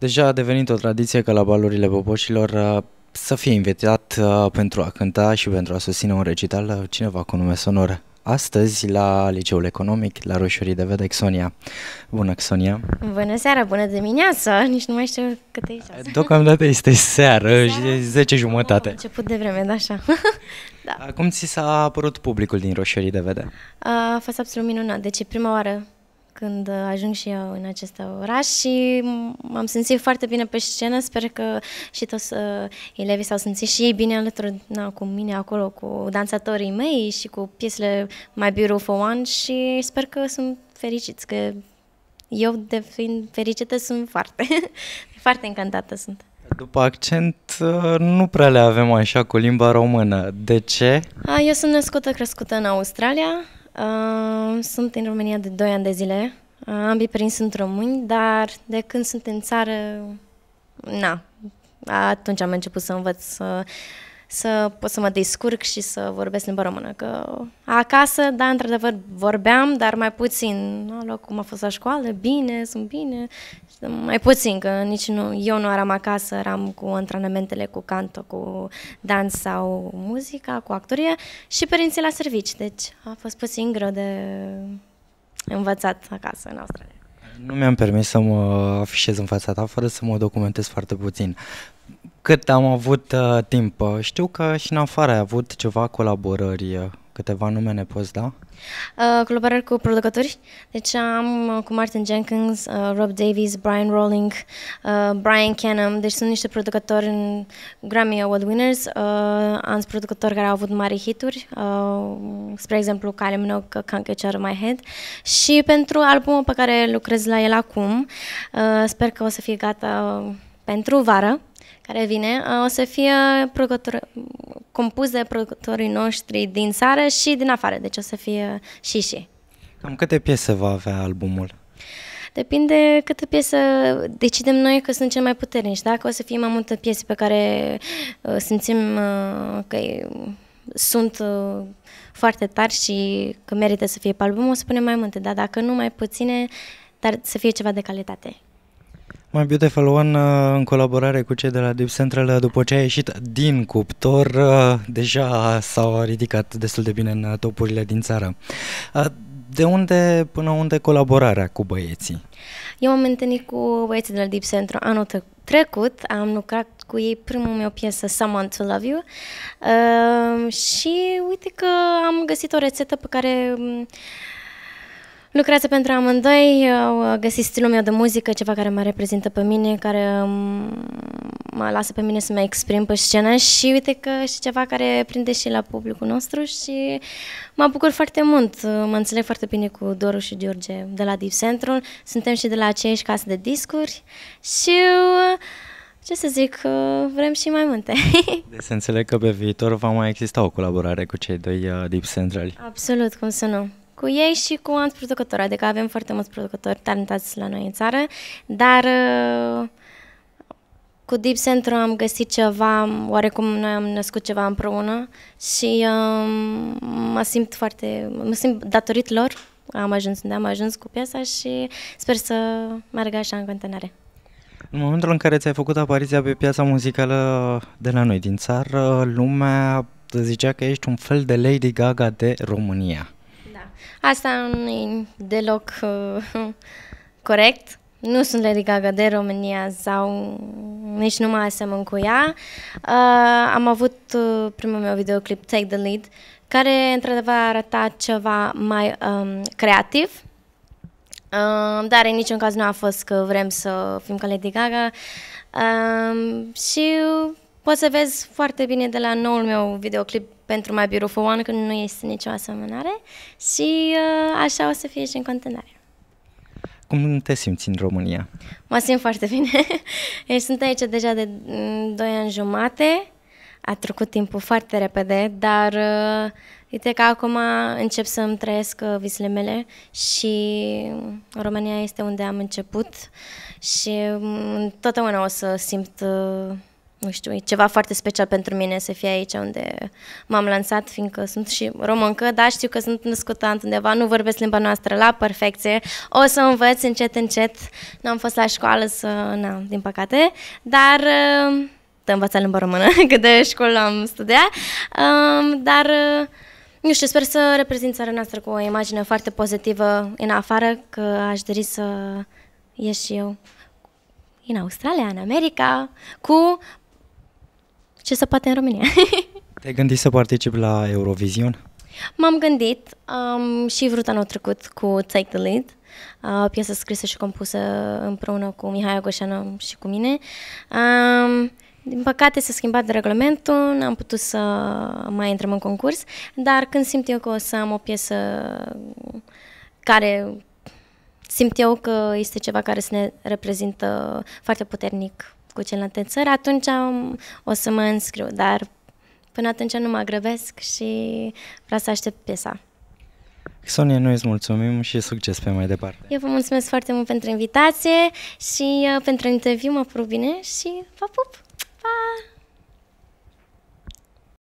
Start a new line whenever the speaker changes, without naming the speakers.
Deja a devenit o tradiție ca la balurile boboșilor uh, să fie invitat uh, pentru a cânta și pentru a susține un recital uh, cineva cu nume sonor. Astăzi la Liceul Economic, la Roșurii de Vedec, Sonia. Bună, Sonia!
Bună seara, bună dimineața! Nici nu mai știu câte e ceasul.
Deocamdată este seară, seara? și 10 jumătate. Oh,
început de vreme, da, așa.
da. Cum ți s-a apărut publicul din Roșurii de Vedec?
A fost absolut minunat. Deci e prima oară când uh, ajung și eu în acest oraș și m-am simțit foarte bine pe scenă. Sper că și toți uh, elevii s-au simțit și ei bine alături na, cu mine acolo, cu dansatorii mei și cu piesele My Beautiful One și sper că sunt fericiți, că eu, de fiind fericită, sunt foarte, foarte încântată sunt.
După accent, uh, nu prea le avem așa cu limba română. De ce?
Eu sunt născută, crescută în Australia, sunt în România de 2 ani de zile. Uh, ambii părinți sunt români, dar de când sunt în țară, na, atunci am început să învăț uh, să pot să mă descurc și să vorbesc limba română. Că acasă, da, într-adevăr, vorbeam, dar mai puțin. La loc cum a fost la școală, bine, sunt bine. Mai puțin, că nici nu, eu nu eram acasă, eram cu antrenamentele, cu canto, cu dans sau muzica, cu actorie și părinții la servici. Deci a fost puțin greu de învățat acasă în Australia.
Nu mi-am permis să mă afișez în fața ta fără să mă documentez foarte puțin cât am avut uh, timp. Uh, știu că și în afară ai avut ceva colaborări, uh, câteva nume ne poți da?
Uh, colaborări cu producători. Deci am uh, cu Martin Jenkins, uh, Rob Davies, Brian Rowling, uh, Brian Canham. Deci sunt niște producători în Grammy Award winners. Uh, am producători care au avut mari hituri, uh, spre exemplu Kylie Minogue, Can't Get You My Head. Și pentru albumul pe care lucrez la el acum, uh, sper că o să fie gata uh, pentru vară care vine o să fie producător, compus de producătorii noștri din țară și din afară, deci o să fie și și.
Cam câte piese va avea albumul?
Depinde câte piese decidem noi că sunt cel mai puternici. Dacă o să fie mai multe piese pe care uh, simțim uh, că sunt uh, foarte tari și că merită să fie pe album, o să punem mai multe, dar dacă nu, mai puține, dar să fie ceva de calitate.
My Beautiful One, uh, în colaborare cu cei de la Deep Central, uh, după ce a ieșit din cuptor, uh, deja s-au ridicat destul de bine în topurile din țară. De unde până unde colaborarea cu băieții?
Eu m-am întâlnit cu băieții de la Deep Central anul trecut, am lucrat cu ei primul meu piesă Someone to Love You uh, și uite că am găsit o rețetă pe care mm, Lucrează pentru amândoi, au uh, găsit stilul meu de muzică, ceva care mă reprezintă pe mine, care um, mă lasă pe mine să mă exprim pe scenă și uite că și ceva care prinde și la publicul nostru și mă bucur foarte mult. Uh, mă înțeleg foarte bine cu Doru și George de la Deep Central, suntem și de la aceeași casă de discuri și uh, ce să zic, vrem și mai multe.
Deci să înțeleg că pe viitor va mai exista o colaborare cu cei doi Deep Central.
Absolut, cum să nu cu ei și cu alți producători, adică avem foarte mulți producători talentați la noi în țară, dar uh, cu Deep Center am găsit ceva, oarecum noi am născut ceva împreună și um, mă simt foarte, mă simt datorit lor, am ajuns unde am ajuns cu piesa și sper să meargă așa în continuare.
În momentul în care ți-ai făcut apariția pe piața muzicală de la noi din țară, lumea zicea că ești un fel de Lady Gaga de România.
Asta nu e deloc uh, corect. Nu sunt Lady Gaga de România sau nici nu mai asemăn cu ea. Uh, am avut uh, primul meu videoclip, Take the Lead, care într-adevăr arăta ceva mai um, creativ, Uh, dar în niciun caz nu a fost că vrem să fim ca Lady Gaga. Uh, și Poți să vezi foarte bine de la noul meu videoclip pentru My Beautiful One, când nu este nicio asemănare și uh, așa o să fie și în continuare.
Cum te simți în România?
Mă simt foarte bine. Sunt aici deja de 2 mm, ani jumate. A trecut timpul foarte repede, dar uh, uite că acum încep să-mi trăiesc uh, visele mele și România este unde am început și um, mm, totdeauna o să simt uh, nu știu, e ceva foarte special pentru mine să fie aici unde m-am lansat, fiindcă sunt și româncă, dar știu că sunt născută undeva, nu vorbesc limba noastră la perfecție, o să învăț încet, încet, nu am fost la școală să, na, din păcate, dar te uh, învăța limba română, că de școală am studiat, um, dar uh, nu știu, sper să reprezint țara noastră cu o imagine foarte pozitivă în afară, că aș dori să și eu în Australia, în America, cu ce se poate în România.
Te-ai gândit să participi la Eurovision?
M-am gândit um, și vrut anul trecut cu Take the Lead, uh, o piesă scrisă și compusă împreună cu Mihai Goșanu și cu mine. Um, din păcate s-a schimbat de regulamentul, n-am putut să mai intrăm în concurs, dar când simt eu că o să am o piesă care simt eu că este ceva care să ne reprezintă foarte puternic cu celelalte țări, atunci o să mă înscriu, dar până atunci nu mă grăbesc și vreau să aștept piesa.
Sonia, noi îți mulțumim și succes pe mai departe.
Eu vă mulțumesc foarte mult pentru invitație și uh, pentru interviu, mă pur bine și vă pup! Pa!